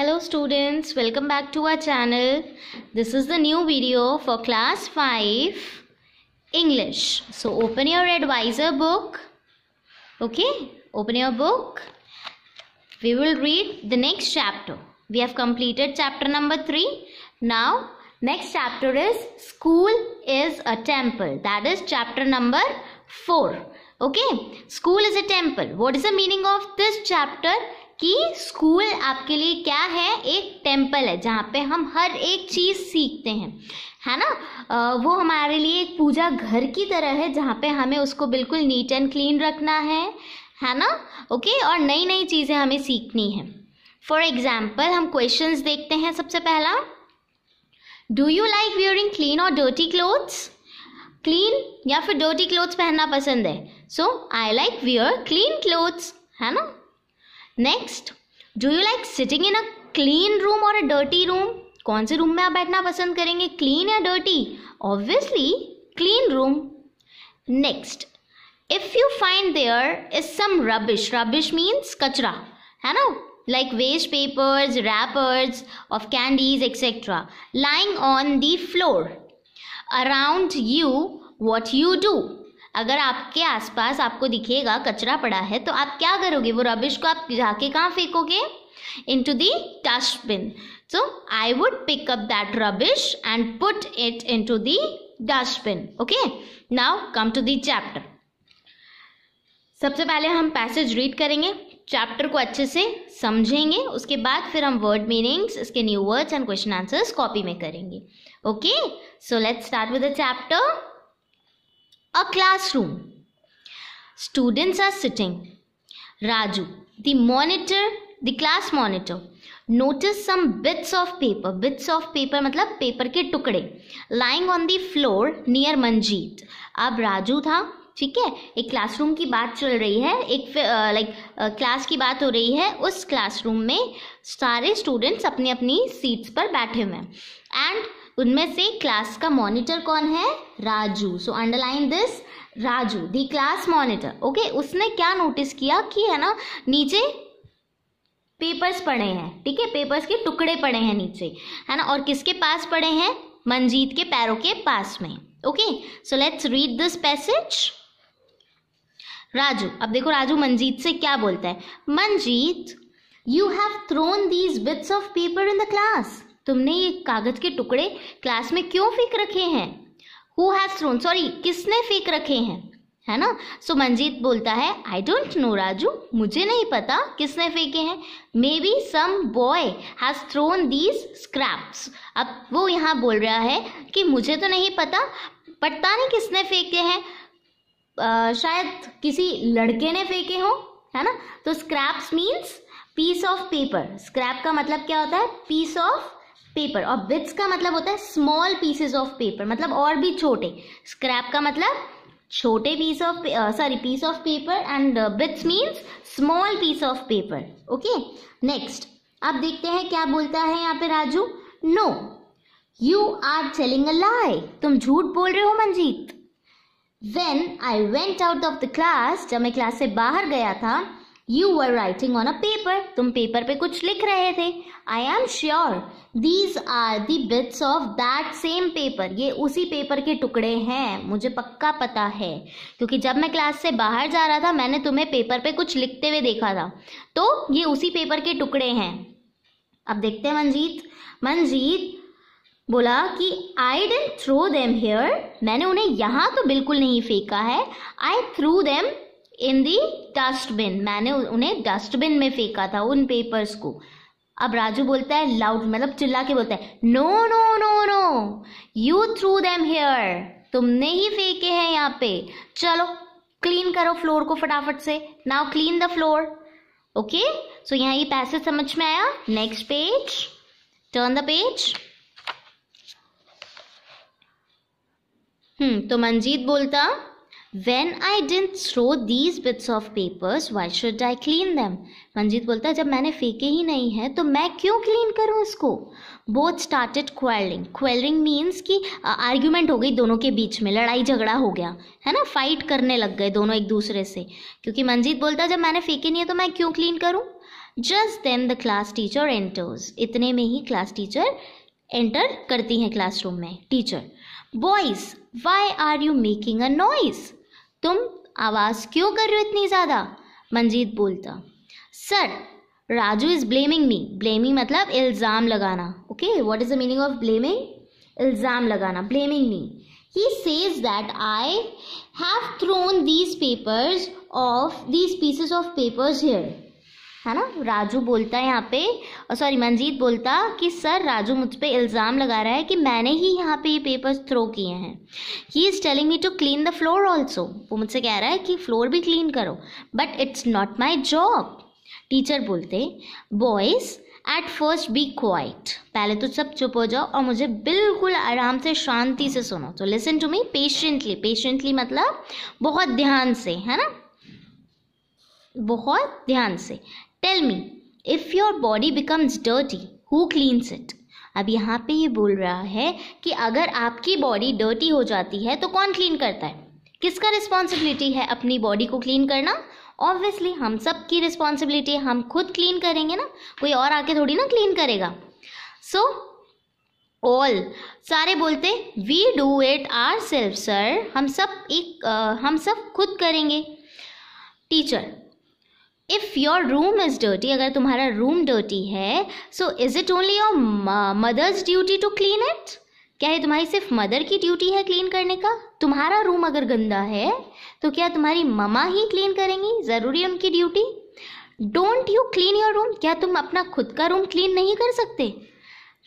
Hello students, welcome back to our channel. This is the new video for class 5 English. So open your advisor book. Okay, open your book. We will read the next chapter. We have completed chapter number 3. Now next chapter is School is a Temple. That is chapter number 4. Okay, School is a Temple. What is the meaning of this chapter? कि school आपके लिए क्या है एक temple है जहाँ पे हम हर एक चीज़ सीखते हैं है ना वो हमारे लिए एक पूजा घर की तरह है जहाँ पे हमें उसको बिल्कुल नीट एंड क्लीन रखना है है ना ओके और नई नई चीज़ें हमें सीखनी है फॉर एग्जाम्पल हम क्वेश्चन देखते हैं सबसे पहला do you like wearing clean और डोटी क्लोथ्स क्लीन या फिर डोटी क्लोथ्स पहनना पसंद है so I like wear clean clothes है ना next do you like sitting in a clean room और अ डर्टी रूम कौन से रूम में आप बैठना पसंद करेंगे क्लीन या dirty obviously clean room next if you find there is some rubbish rubbish means कचरा है ना like waste papers wrappers of candies etcetera lying on the floor around you what you do अगर आपके आसपास आपको दिखेगा कचरा पड़ा है तो आप क्या करोगे वो रबिश को आप जाके कहाँ फेंकोगे into the dustbin so I would pick up that rubbish and put it into the dustbin okay now come to the chapter सबसे पहले हम पैसेज रीड करेंगे चैप्टर को अच्छे से समझेंगे उसके बाद फिर हम वर्ड मीनिंग्स इसके new words and question answers copy में करेंगे okay so let's start with the chapter A classroom. Students are sitting. Raju, the monitor, the class monitor, notice some bits of paper. Bits of paper matlab paper ke tukde lying on the floor near manjeet ab raju tha ठीक है एक classroom की बात चल रही है एक like class की बात हो रही है उस क्लासरूम में सारे स्टूडेंट्स अपनी अपनी सीट्स पर बैठे हुए हैं एंड उनमें से क्लास का मॉनिटर कौन है Raju so underline this Raju the class monitor okay उसने क्या नोटिस किया कि है ना नीचे पेपर्स पड़े हैं ठीक है पेपर्स के टुकड़े पड़े हैं नीचे है ना और किसके पास पड़े हैं मंजीत के पैरों के पास में okay so let's read this passage Raju अब देखो राजू मंजीत से क्या बोलता है Manjeet you have thrown these bits of paper in the class तुमने ये कागज के टुकड़े क्लास में क्यों फेंक रखे हैं हु हैज थ्रोन सॉरी किसने फेंक रखे हैं है ना सो so, मंजीत बोलता है आई डोंट नो राजू मुझे नहीं पता किसने फेंके हैं maybe some boy has thrown these scraps अब वो यहाँ बोल रहा है कि मुझे तो नहीं पता पता नहीं किसने फेंके हैं शायद किसी लड़के ने फेंके हो है ना तो scraps means piece of paper scrap का मतलब क्या होता है पीस ऑफ पेपर और बिट्स का मतलब होता है स्मॉल पीसेस ऑफ पेपर मतलब और भी छोटे स्क्रैप का मतलब छोटे piece of sorry piece of paper and bits means small piece of paper okay next अब देखते हैं क्या बोलता है यहाँ पे Raju no you are telling a lie तुम झूठ बोल रहे हो Manjeet when I went out of the class जब मैं क्लास से बाहर गया था you were writing on a paper तुम पेपर पे कुछ लिख रहे थे I am sure these are bits of that same paper ये उसी पेपर के टुकड़े हैं मुझे पक्का पता है क्योंकि जब मैं क्लास से बाहर जा रहा था मैंने तुम्हें पेपर पे कुछ लिखते हुए देखा था तो ये उसी पेपर के टुकड़े हैं अब देखते हैं मंजीत मंजीत बोला कि I didn't throw them here मैंने उन्हें यहाँ तो बिल्कुल नहीं फेंका है I threw them in the dustbin मैंने उन्हें डस्टबिन में फेंका था उन पेपर्स को अब राजू बोलता है लाउड मतलब चिल्ला के बोलता है no no no no you threw them here तुमने ही फेंके हैं यहाँ पे चलो क्लीन करो फ्लोर को फटाफट से now clean the floor okay so यहाँ ये पैसेज समझ में आया next page turn the page hmm तो मंजीत बोलता when I didn't throw these bits of papers why should I clean them Manjeet बोलता है जब मैंने फेंके ही नहीं है तो मैं क्यों क्लीन करूँ इसको both started quarrelling quarrelling means कि आर्ग्यूमेंट हो गई दोनों के बीच में लड़ाई झगड़ा हो गया है ना फाइट करने लग गए दोनों एक दूसरे से क्योंकि मंजीत बोलता है जब मैंने फेंके नहीं है तो मैं क्यों क्लीन करूँ just then the class teacher enters इतने में ही क्लास टीचर एंटर करती हैं क्लासरूम में teacher boys why are you making a noise तुम आवाज़ क्यों कर रहे हो इतनी ज़्यादा मंजीत बोलता sir Raju is blaming me blaming मतलब इल्ज़ाम लगाना okay what is the meaning of blaming इल्ज़ाम लगाना blaming me he says that I have thrown these papers of these pieces of papers here है ना राजू बोलता है यहाँ पे सॉरी मंजीत बोलता कि सर राजू मुझ पर इल्ज़ाम लगा रहा है कि मैंने ही यहाँ पे ये पेपर्स थ्रो किए हैं he is telling me to clean the floor also वो मुझसे कह रहा है कि फ्लोर भी क्लीन करो but it's not my job teacher बोलते boys at first be quiet पहले तो सब चुप हो जाओ और मुझे बिल्कुल आराम से शांति से सुनो तो listen to me patiently patiently मतलब बहुत ध्यान से है ना बहुत ध्यान से tell me if your body becomes dirty who cleans it अब यहाँ पे ये बोल रहा है कि अगर आपकी बॉडी डर्टी हो जाती है तो कौन क्लीन करता है किसका रिस्पॉन्सिबिलिटी है अपनी बॉडी को क्लीन करना ऑब्वियसली हम सब की रिस्पॉन्सिबिलिटी है हम खुद क्लीन करेंगे ना कोई और आके थोड़ी ना क्लीन करेगा सो ऑल सारे बोलते we do it ourself sir हम सब एक आ, हम सब खुद करेंगे teacher if your room is dirty अगर तुम्हारा रूम डर्टी है so is it only your mother's duty to clean it क्या ये तुम्हारी सिर्फ मदर की ड्यूटी है क्लीन करने का तुम्हारा रूम अगर गंदा है तो क्या तुम्हारी ममा ही क्लीन करेंगी ज़रूरी है उनकी duty don't you clean your room क्या तुम अपना खुद का रूम क्लीन नहीं कर सकते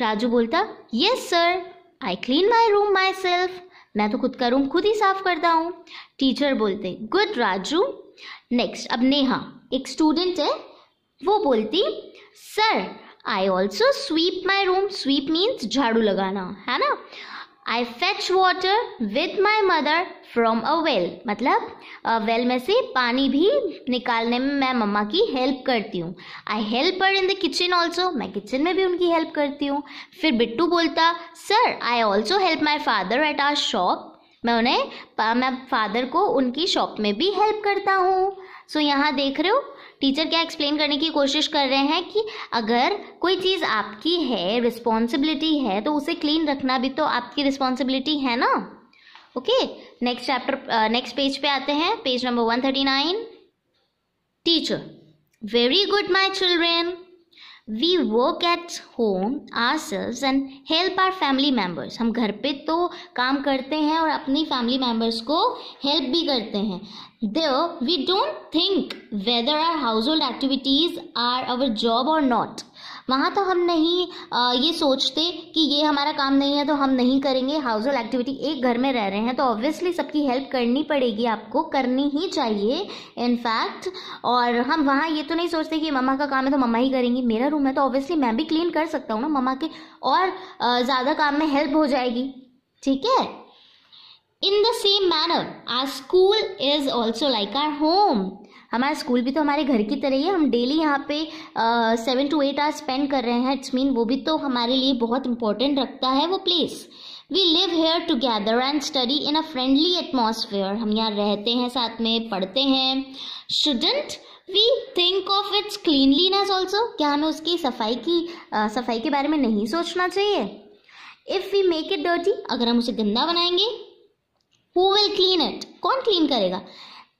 राजू बोलता yes sir I clean my room myself मैं तो खुद का रूम खुद ही साफ करता हूँ टीचर बोलते गुड राजू नेक्स्ट अब नेहा एक स्टूडेंट है वो बोलती sir I also sweep my room sweep means झाड़ू लगाना है ना I fetch water with my mother from a well मतलब वेल में से पानी भी निकालने में मैं मम्मा की हेल्प करती हूँ I help her in the kitchen also मैं किचन में भी उनकी हेल्प करती हूँ फिर बिट्टू बोलता sir I also help my father at our shop मैं उन्हें मैं फादर को उनकी शॉप में भी हेल्प करता हूँ सो यहाँ देख रहे हो टीचर क्या एक्सप्लेन करने की कोशिश कर रहे हैं कि अगर कोई चीज़ आपकी है रिस्पॉन्सिबिलिटी है तो उसे क्लीन रखना भी तो आपकी रिस्पॉन्सिबिलिटी है ना okay next chapter next page पे आते हैं page number one thirty nine teacher very good my children we work at home ourselves and help our family members हम घर पे तो काम करते हैं और अपनी फैमिली मेम्बर्स को हेल्प भी करते हैं they we don't think whether our household activities are our job और नॉट वहाँ तो हम नहीं आ, ये सोचते कि ये हमारा काम नहीं है तो हम नहीं करेंगे हाउस होल्ड एक्टिविटी एक घर में रह रहे हैं तो ऑब्वियसली सबकी हेल्प करनी पड़ेगी आपको करनी ही चाहिए इनफैक्ट और हम वहाँ ये तो नहीं सोचते कि मम्मा का काम है तो मम्मा ही करेंगी मेरा रूम है तो ऑब्वियसली मैं भी क्लीन कर सकता हूँ ना मम्मा के और ज़्यादा काम में हेल्प हो जाएगी ठीक है in the same manner our school is also like our home हमारा स्कूल भी तो हमारे घर की तरह ही है हम डेली यहाँ पे seven to eight hours spend कर रहे हैं इट्स मीन वो भी तो हमारे लिए बहुत इंपॉर्टेंट रखता है वो place we live here together and study in a friendly atmosphere हम यहाँ रहते हैं साथ में पढ़ते हैं shouldn't we think of its cleanliness also क्या हमें उसकी सफाई की आ, सफाई के बारे में नहीं सोचना चाहिए if we make it dirty अगर हम उसे गंदा बनाएंगे हु विल क्लीन इट कौन क्लीन करेगा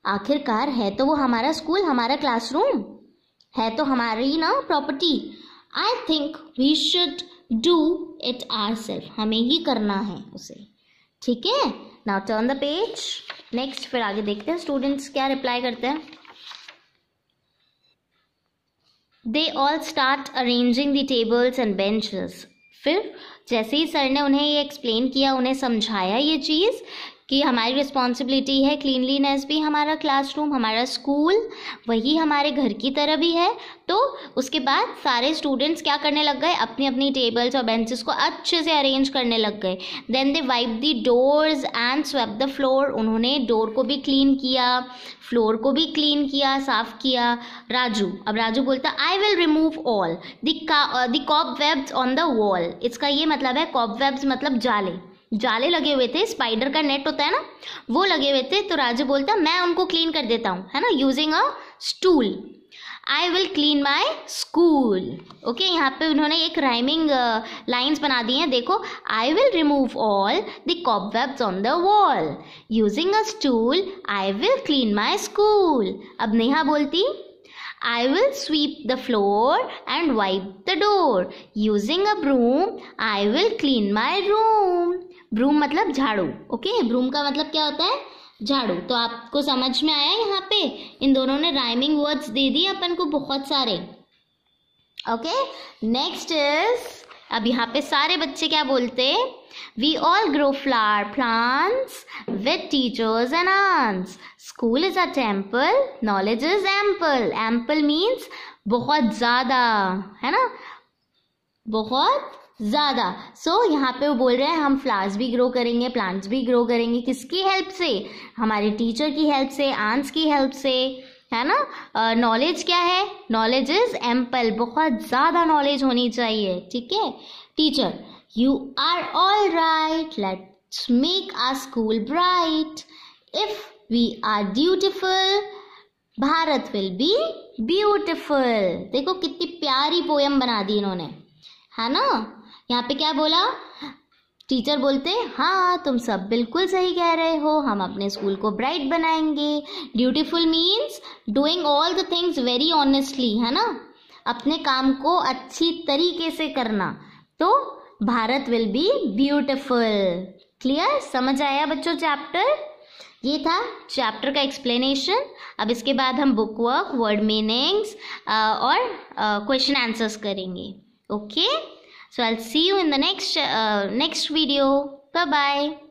आखिरकार है तो वो हमारा स्कूल हमारा क्लासरूम है तो हमारी ना property I think we should do it ourself हमें ही करना है उसे ठीक है now turn the page next फिर आगे देखते हैं स्टूडेंट्स क्या रिप्लाई करते हैं they all start arranging the tables and benches फिर जैसे ही सर ने उन्हें ये एक्सप्लेन किया उन्हें समझाया ये चीज़ कि हमारी रिस्पॉन्सिबिलिटी है क्लीनलीनेस भी हमारा क्लासरूम हमारा स्कूल वही हमारे घर की तरह भी है तो उसके बाद सारे स्टूडेंट्स क्या करने लग गए अपनी अपनी टेबल्स और बेंचेस को अच्छे से अरेंज करने लग गए then they wipe the doors and swept the floor उन्होंने डोर को भी क्लीन किया फ्लोर को भी क्लीन किया साफ किया राजू अब राजू बोलता I will remove all cobwebs on the wall इसका ये मतलब है कॉप वेब्स मतलब जाले जाले लगे हुए थे स्पाइडर का नेट होता है ना वो लगे हुए थे तो राजू बोलता मैं उनको क्लीन कर देता हूँ है ना using a stool I will clean my school okay यहाँ पे उन्होंने एक राइमिंग लाइन्स uh, बना दी हैं देखो I will remove all the cobwebs on the wall using a stool I will clean my school अब नेहा बोलती I will sweep the floor and wipe the door. Using a broom, I will clean my room. Broom मतलब झाड़ू okay broom का मतलब क्या होता है झाड़ू तो आपको समझ में आया यहाँ पे इन दोनों ने राइमिंग वर्ड्स दे दिए अपन को बहुत सारे ओके नेक्स्ट इज अब यहाँ पे सारे बच्चे क्या बोलते we all grow flower plants with teachers and aunts school is a temple knowledge is ample ample means बहुत ज़्यादा है ना बहुत ज़्यादा सो so, यहाँ पे वो बोल रहे हैं हम फ्लावर्स भी ग्रो करेंगे प्लांट्स भी ग्रो करेंगे किसकी हेल्प से हमारे टीचर की हेल्प से आंट्स की हेल्प से है ना नॉलेज uh, क्या है नॉलेज इज एम्पल बहुत ज़्यादा नॉलेज होनी चाहिए ठीक है teacher you are all right let's make our school bright if we are dutiful Bharat will be beautiful देखो कितनी प्यारी पोएम बना दी इन्होंने है ना यहाँ पे क्या बोला टीचर बोलते हाँ तुम सब बिल्कुल सही कह रहे हो हम अपने स्कूल को ब्राइट बनाएंगे dutiful means doing all the things very honestly है ना अपने काम को अच्छी तरीके से करना तो Bharat will be beautiful clear समझ आया बच्चों चैप्टर ये था चैप्टर का एक्सप्लेनेशन अब इसके बाद हम बुक वर्क वर्ड मीनिंग्स और क्वेश्चन uh, आंसर्स करेंगे okay okay? So I'll see you in the next uh, next video. Bye bye.